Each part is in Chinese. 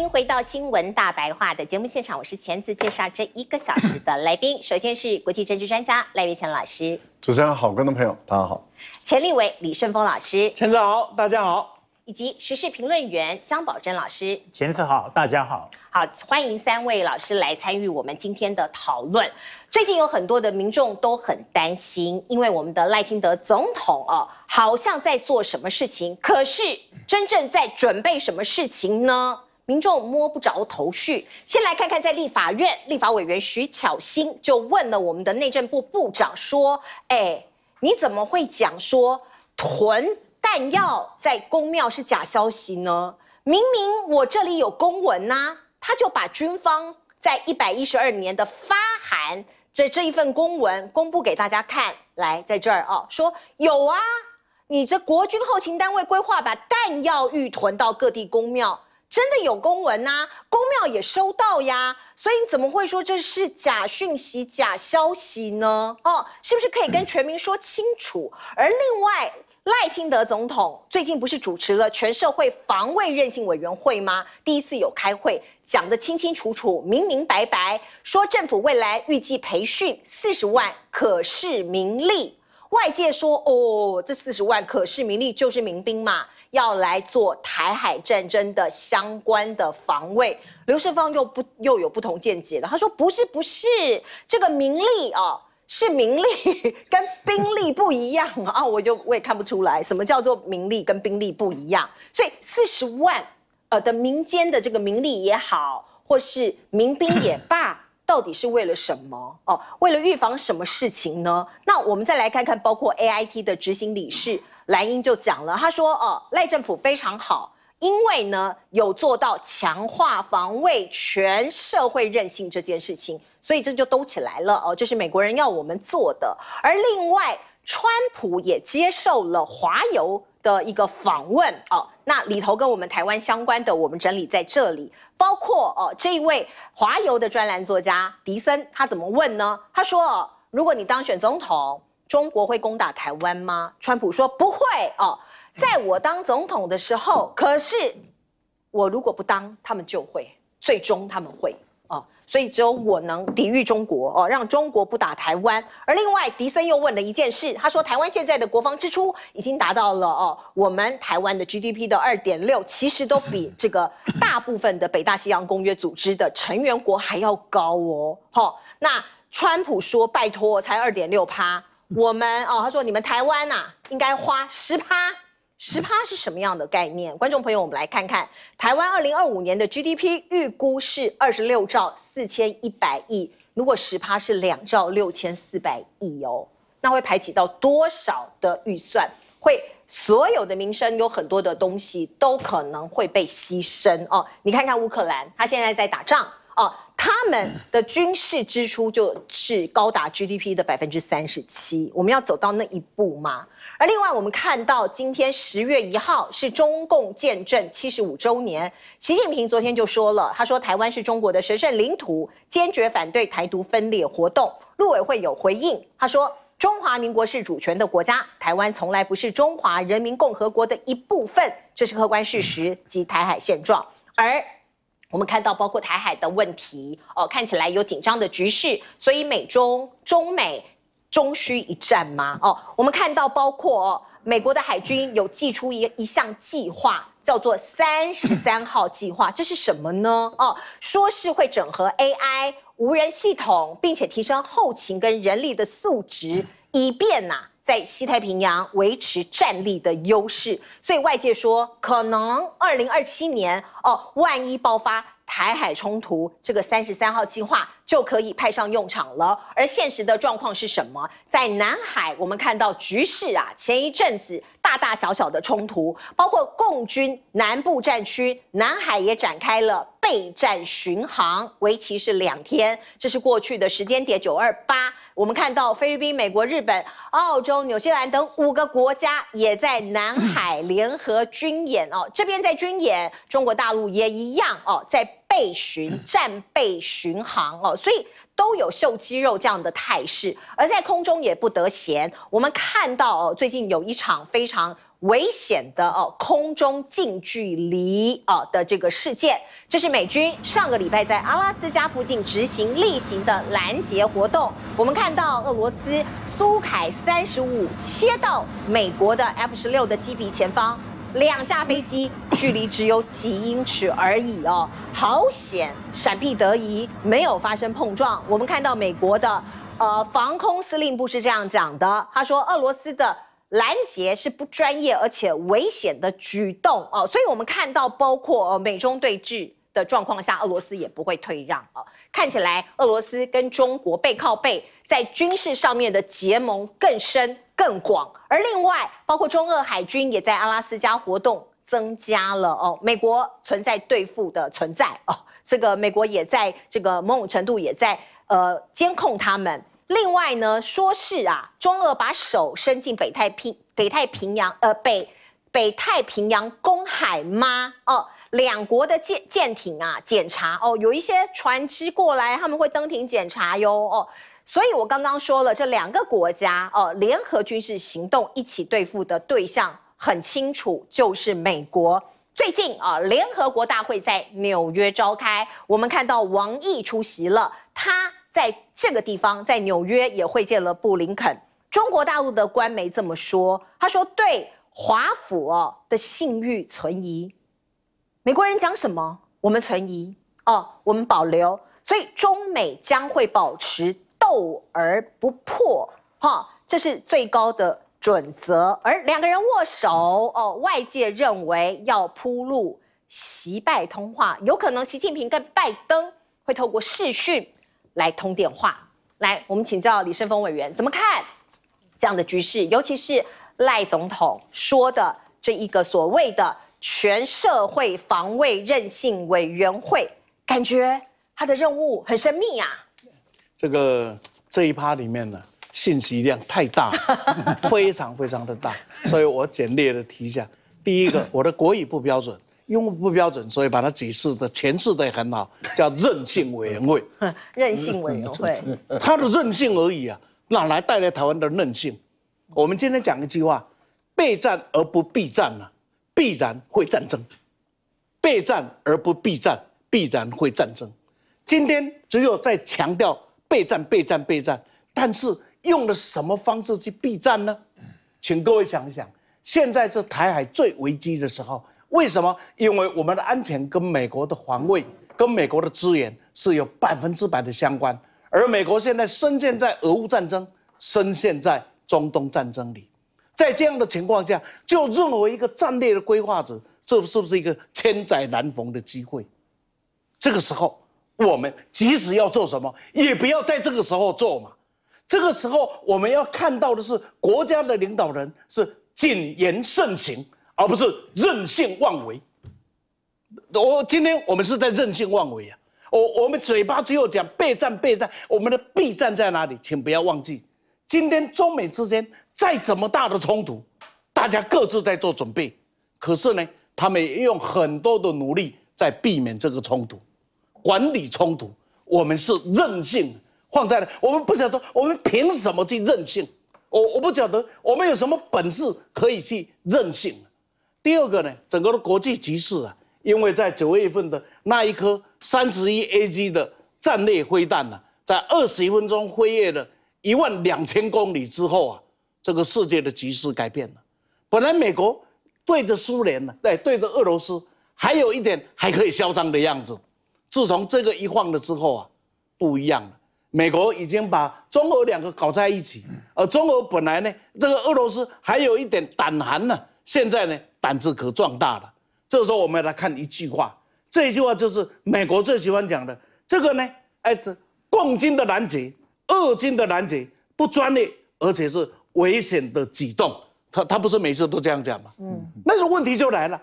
欢迎回到新闻大白话的节目现场，我是前次介绍这一个小时的来宾，首先是国际政治专家赖月强老师，主持人好，观众朋友大家好，钱立伟、李顺峰老师，前次好，大家好，以及时事评论员张宝珍老师，前次好，大家好，好，欢迎三位老师来参与我们今天的讨论。最近有很多的民众都很担心，因为我们的赖清德总统哦，好像在做什么事情，可是真正在准备什么事情呢？民众摸不着头绪，先来看看，在立法院，立法委员徐巧芯就问了我们的内政部部长说：“哎，你怎么会讲说囤弹药在公庙是假消息呢？明明我这里有公文呐。”他就把军方在一百一十二年的发函，这这一份公文公布给大家看，来，在这儿啊，说有啊，你这国军后勤单位规划把弹药预囤到各地公庙。真的有公文啊，公庙也收到呀，所以你怎么会说这是假讯息、假消息呢？哦，是不是可以跟全民说清楚？而另外，赖清德总统最近不是主持了全社会防卫韧性委员会吗？第一次有开会，讲得清清楚楚、明明白白，说政府未来预计培训四十万可视民力。外界说，哦，这四十万可视民力就是民兵嘛。要来做台海战争的相关的防卫，刘世芳又不又有不同见解了。他说：“不是，不是，这个名利哦，是名利跟兵力不一样啊，我就我也看不出来什么叫做名利跟兵力不一样。所以四十万呃的民间的这个名利也好，或是民兵也罢，到底是为了什么哦？为了预防什么事情呢？那我们再来看看包括 A I T 的执行理事。”莱茵就讲了，他说：“哦，赖政府非常好，因为呢有做到强化防卫、全社会韧性这件事情，所以这就都起来了。哦，这是美国人要我们做的。而另外，川普也接受了华油的一个访问。哦，那里头跟我们台湾相关的，我们整理在这里，包括哦这一位华油的专栏作家迪森，他怎么问呢？他说：哦，如果你当选总统。”中国会攻打台湾吗？川普说不会哦，在我当总统的时候，可是我如果不当，他们就会，最终他们会哦，所以只有我能抵御中国哦，让中国不打台湾。而另外，迪森又问了一件事，他说台湾现在的国防支出已经达到了哦，我们台湾的 GDP 的二点六，其实都比这个大部分的北大西洋公约组织的成员国还要高哦。好，那川普说拜托，才二点六趴。我们哦，他说你们台湾呐，应该花十趴，十趴是什么样的概念？观众朋友，我们来看看台湾二零二五年的 GDP 预估是二十六兆四千一百亿，如果十趴是两兆六千四百亿哦，那会排挤到多少的预算？会所有的民生有很多的东西都可能会被牺牲哦。你看看乌克兰，他现在在打仗哦。他们的军事支出就是高达 GDP 的百分之三十七，我们要走到那一步吗？而另外，我们看到今天十月一号是中共建政七十五周年，习近平昨天就说了，他说台湾是中国的神圣领土，坚决反对台独分裂活动。陆委会有回应，他说中华民国是主权的国家，台湾从来不是中华人民共和国的一部分，这是客观事实及台海现状。而我们看到包括台海的问题哦，看起来有紧张的局势，所以美中中美终需一战吗？哦，我们看到包括哦，美国的海军有寄出一一项计划，叫做三十三号计划，这是什么呢？哦，说是会整合 AI 无人系统，并且提升后勤跟人力的素质，以便呐。在西太平洋维持战力的优势，所以外界说，可能二零二七年哦，万一爆发台海冲突，这个三十三号计划。就可以派上用场了。而现实的状况是什么？在南海，我们看到局势啊，前一阵子大大小小的冲突，包括共军南部战区南海也展开了备战巡航，为期是两天。这是过去的时间点九二八，我们看到菲律宾、美国、日本、澳洲、纽西兰等五个国家也在南海联合军演哦。这边在军演，中国大陆也一样哦，在。备巡战备巡航哦，所以都有秀肌肉这样的态势，而在空中也不得闲。我们看到哦，最近有一场非常危险的哦空中近距离啊的这个事件，这是美军上个礼拜在阿拉斯加附近执行例行的拦截活动。我们看到俄罗斯苏凯三十五切到美国的 F 十六的机鼻前方。两架飞机距离只有几英尺而已哦，好险，闪避得宜，没有发生碰撞。我们看到美国的，呃，防空司令部是这样讲的，他说俄罗斯的拦截是不专业而且危险的举动哦，所以我们看到包括美中对峙的状况下，俄罗斯也不会退让哦，看起来俄罗斯跟中国背靠背在军事上面的结盟更深。更广，而另外包括中俄海军也在阿拉斯加活动，增加了哦。美国存在对付的存在哦，这个美国也在这个某种程度也在呃监控他们。另外呢，说是啊，中俄把手伸进北太平北太平洋呃北北太平洋公海吗？哦，两国的舰舰艇啊检查哦，有一些船只过来，他们会登艇检查哟哦。所以，我刚刚说了，这两个国家哦，联合军事行动一起对付的对象很清楚，就是美国。最近啊，联合国大会在纽约召开，我们看到王毅出席了，他在这个地方，在纽约也会见了布林肯。中国大陆的官媒这么说，他说对华府哦的信誉存疑，美国人讲什么，我们存疑哦，我们保留。所以，中美将会保持。斗而不破，哈，这是最高的准则。而两个人握手，哦，外界认为要铺路习拜通话，有可能习近平跟拜登会透过视讯来通电话。来，我们请教李胜峰委员怎么看这样的局势，尤其是赖总统说的这一个所谓的全社会防卫韧性委员会，感觉他的任务很神秘呀。这个这一趴里面呢，信息量太大，非常非常的大，所以我简略的提一下。第一个，我的国语不标准，因为不标准，所以把它解释的诠释的很好，叫任性委员会。任性委员会，他的任性而已啊，哪来带来台湾的任性？我们今天讲一句话：备战而不避战啊，必然会战争；备战而不避战，必然会战争。今天只有在强调。备战，备战，备战！但是用的什么方式去备战呢？请各位想一想，现在是台海最危机的时候，为什么？因为我们的安全跟美国的防卫、跟美国的资源是有百分之百的相关。而美国现在深陷在俄乌战争、深陷在中东战争里，在这样的情况下，就任何一个战略的规划者，这是不是一个千载难逢的机会？这个时候。我们即使要做什么，也不要在这个时候做嘛。这个时候，我们要看到的是国家的领导人是谨言慎行，而不是任性妄为。我今天我们是在任性妄为啊！我我们嘴巴只有讲备战备战，我们的备战在哪里？请不要忘记，今天中美之间再怎么大的冲突，大家各自在做准备，可是呢，他们也用很多的努力在避免这个冲突。管理冲突，我们是任性。放在了，我们不晓得我们凭什么去任性。我我不晓得我们有什么本事可以去任性。第二个呢，整个的国际局势啊，因为在九月份的那一颗三十一 AG 的战略飞弹呢，在二十一分钟飞跃了一万两千公里之后啊，这个世界的局势改变了。本来美国对着苏联呢，对对着俄罗斯，还有一点还可以嚣张的样子。自从这个一晃了之后啊，不一样了。美国已经把中俄两个搞在一起，而中俄本来呢，这个俄罗斯还有一点胆寒呢，现在呢胆子可壮大了。这时候我们要来看一句话，这一句话就是美国最喜欢讲的，这个呢，哎，共军的拦截，俄军的拦截，不专业，而且是危险的举动。他他不是每次都这样讲吗？嗯，那个问题就来了，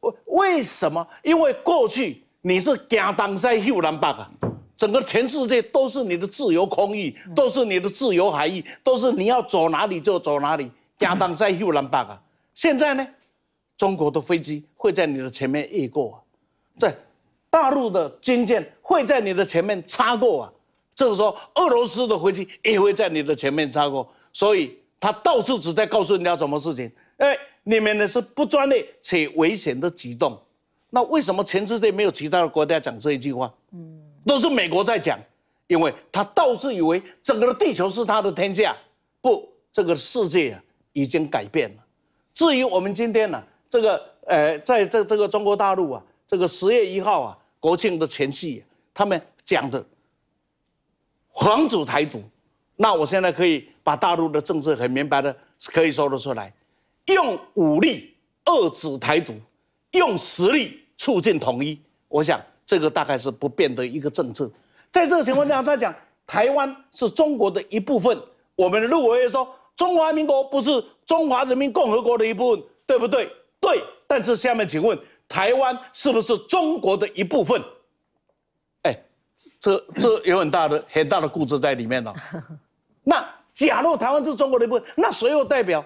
为为什么？因为过去。你是亚当在休兰巴啊！整个全世界都是你的自由空域，都是你的自由海域，都是你要走哪里就走哪里。亚当在休兰巴啊！现在呢，中国的飞机会在你的前面越过啊，在大陆的军舰会在你的前面擦过啊。这个时候，俄罗斯的飞机也会在你的前面擦过，所以他到处只在告诉人家什么事情：哎，你们呢是不专业且危险的举动。那为什么全世界没有其他的国家讲这一句话？嗯，都是美国在讲，因为他自以为整个的地球是他的天下。不，这个世界已经改变了。至于我们今天呢，这个呃，在这这个中国大陆啊，这个十月一号啊，国庆的前夕，他们讲的防止台独，那我现在可以把大陆的政策很明白的可以说得出来，用武力遏制台独，用实力。促进统一，我想这个大概是不变的一个政策。在这个情况下，他讲台湾是中国的一部分。我们陆委会说，中华民国不是中华人民共和国的一部分，对不对？对。但是下面请问，台湾是不是中国的一部分？哎，这这有很大的很大的固执在里面了。那假如台湾是中国的一部分，那谁又代表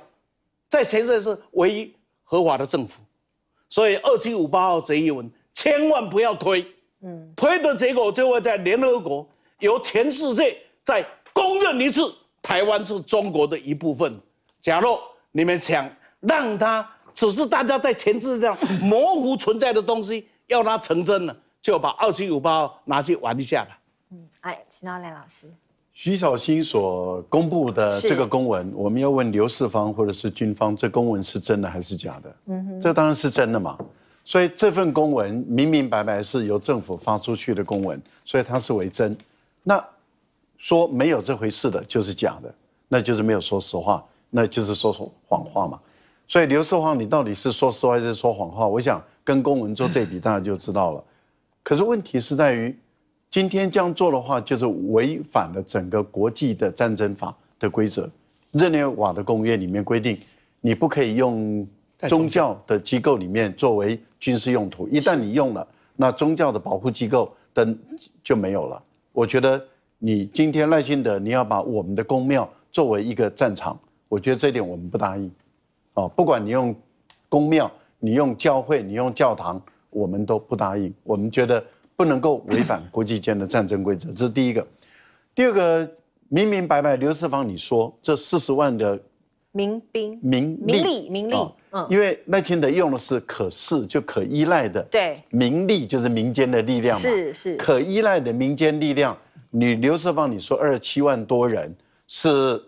在全世界是唯一合法的政府？所以二七五八号这一文千万不要推，嗯，推的结果就会在联合国由全世界再公认一次，台湾是中国的一部分。假如你们想让它只是大家在前置上模糊存在的东西，要它成真了，就把二七五八号拿去玩一下吧。嗯，哎，秦浩雷老师。徐小新所公布的这个公文，我们要问刘世芳或者是军方，这公文是真的还是假的？嗯，这当然是真的嘛。所以这份公文明明白白是由政府发出去的公文，所以它是为真。那说没有这回事的，就是假的，那就是没有说实话，那就是说谎话嘛。所以刘世芳，你到底是说实话还是说谎话？我想跟公文做对比，大家就知道了。可是问题是在于。今天这样做的话，就是违反了整个国际的战争法的规则。日内瓦的公约里面规定，你不可以用宗教的机构里面作为军事用途。一旦你用了，那宗教的保护机构等就没有了。我觉得你今天赖清德，你要把我们的公庙作为一个战场，我觉得这点我们不答应。啊，不管你用公庙，你用教会，你用教堂，我们都不答应。我们觉得。不能够违反国际间的战争规则，这是第一个。第二个明明白白，刘世芳，你说这四十万的民兵、民民力、民力，嗯，因为那天的用的是可视就可依赖的。对，民力就是民间的力量嘛，是是可依赖的民间力量。你刘世芳，你说二十七万多人是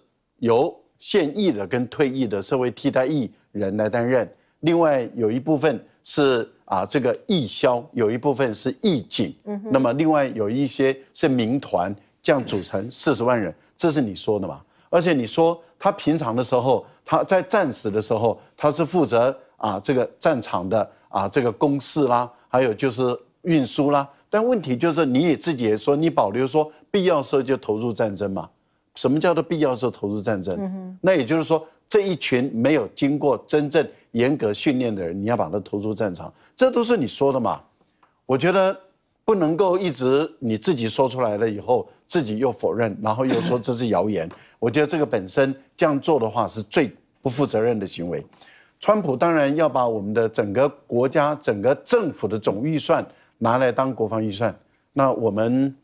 由现役的跟退役的社会替代役人来担任，另外有一部分。是啊，这个义消有一部分是义警，那么另外有一些是民团，这样组成四十万人，这是你说的嘛？而且你说他平常的时候，他在战时的时候，他是负责啊这个战场的啊这个攻势啦，还有就是运输啦。但问题就是你也自己也说，你保留说必要时候就投入战争嘛？什么叫做必要时候投入战争？那也就是说。这一群没有经过真正严格训练的人，你要把他投入战场，这都是你说的嘛？我觉得不能够一直你自己说出来了以后，自己又否认，然后又说这是谣言。我觉得这个本身这样做的话，是最不负责任的行为。川普当然要把我们的整个国家、整个政府的总预算拿来当国防预算，那我们。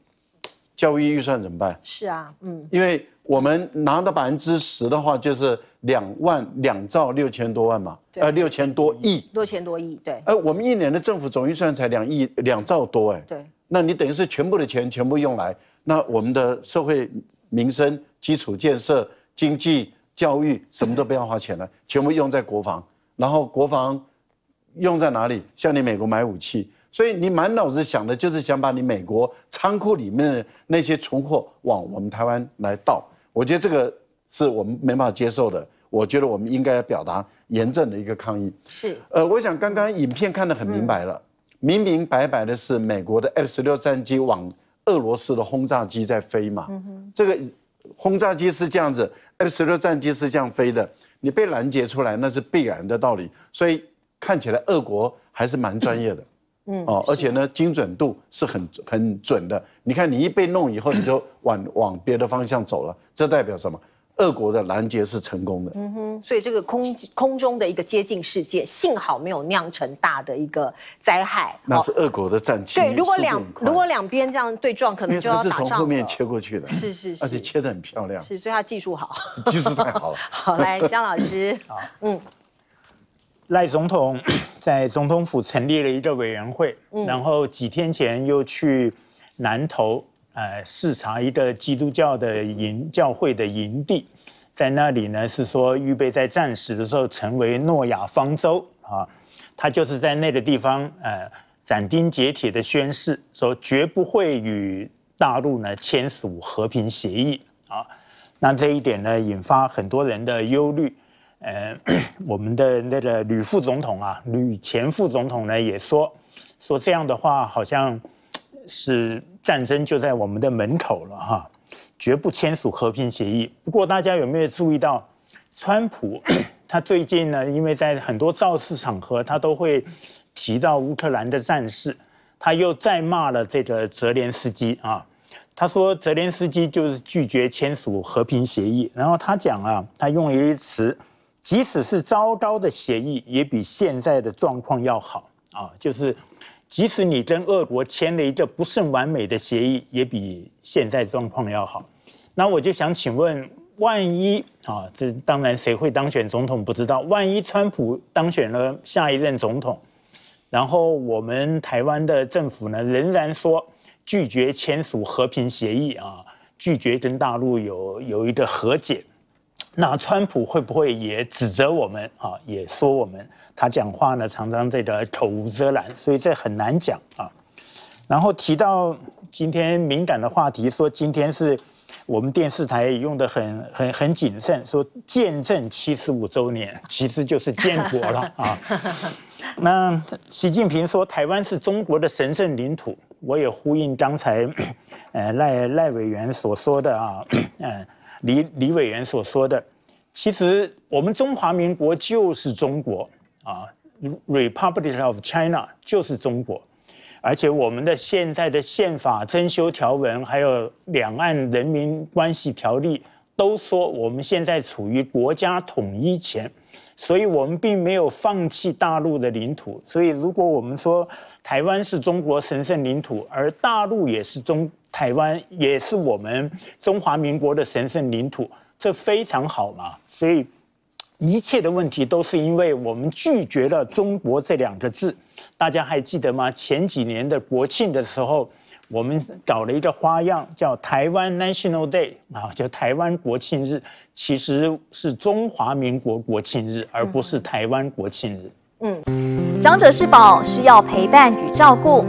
教育预算怎么办？是啊，嗯，因为我们拿到百分之十的话，就是两万两兆六千多万嘛，呃，六千多亿，六千多亿，对。哎，我们一年的政府总预算才两亿两兆多，哎，对。那你等于是全部的钱全部用来，那我们的社会民生、基础建设、经济、教育什么都不要花钱了，全部用在国防。然后国防用在哪里？向你美国买武器。所以你满脑子想的就是想把你美国仓库里面的那些存货往我们台湾来倒，我觉得这个是我们没办法接受的。我觉得我们应该要表达严正的一个抗议。是，呃，我想刚刚影片看得很明白了，明明白白的是美国的 F 十六战机往俄罗斯的轰炸机在飞嘛，这个轰炸机是这样子，F 十六战机是这样飞的，你被拦截出来那是必然的道理。所以看起来俄国还是蛮专业的。嗯哦，而且呢，精准度是很很准的。你看，你一被弄以后，你就往往别的方向走了，这代表什么？俄国的拦截是成功的。嗯哼，所以这个空空中的一个接近世界，幸好没有酿成大的一个灾害。那是俄国的战机对，如果两如果两边这样对撞，可能就要打仗是从后面切过去的，是是是，而且切的很漂亮。是，所以他技术好，技术太好了。好，来，江老师，好，嗯。赖总统 在总统府成立了一个委员会，然后几天前又去南投呃视察一个基督教的营教会的营地，在那里呢是说预备在战时的时候成为诺亚方舟啊，他就是在那个地方呃斩钉截铁的宣誓说绝不会与大陆呢签署和平协议啊，那这一点呢引发很多人的忧虑。呃，我们的那个女副总统啊，女前副总统呢也说说这样的话，好像是战争就在我们的门口了哈，绝不签署和平协议。不过大家有没有注意到，川普 他最近呢，因为在很多造势场合，他都会提到乌克兰的战事，他又再骂了这个泽连斯基啊，他说泽连斯基就是拒绝签署和平协议，然后他讲啊，他用了一词。即使是糟糕的协议，也比现在的状况要好啊！就是，即使你跟俄国签了一个不甚完美的协议，也比现在状况要好。那我就想请问，万一啊，这当然谁会当选总统不知道。万一川普当选了下一任总统，然后我们台湾的政府呢，仍然说拒绝签署和平协议啊，拒绝跟大陆有有一个和解。那川普会不会也指责我们啊？也说我们？他讲话呢，常常这个口无遮拦，所以这很难讲啊。然后提到今天敏感的话题，说今天是我们电视台用的很很很谨慎，说见证七十五周年，其实就是建国了啊。那习近平说，台湾是中国的神圣领土。我也呼应刚才呃赖赖委员所说的啊，嗯。李李委员所说的，其实我们中华民国就是中国啊，Republic of China 就是中国，而且我们的现在的宪法征修条文，还有两岸人民关系条例，都说我们现在处于国家统一前。所以我们并没有放弃大陆的领土。所以，如果我们说台湾是中国神圣领土，而大陆也是中台湾也是我们中华民国的神圣领土，这非常好嘛。所以，一切的问题都是因为我们拒绝了“中国”这两个字。大家还记得吗？前几年的国庆的时候。我们搞了一个花样，叫台湾 National Day 啊，叫台湾国庆日，其实是中华民国国庆日，而不是台湾国庆日。嗯，长者是宝，需要陪伴与照顾，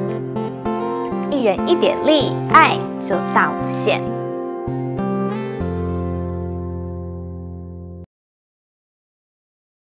一人一点力，爱就大无限。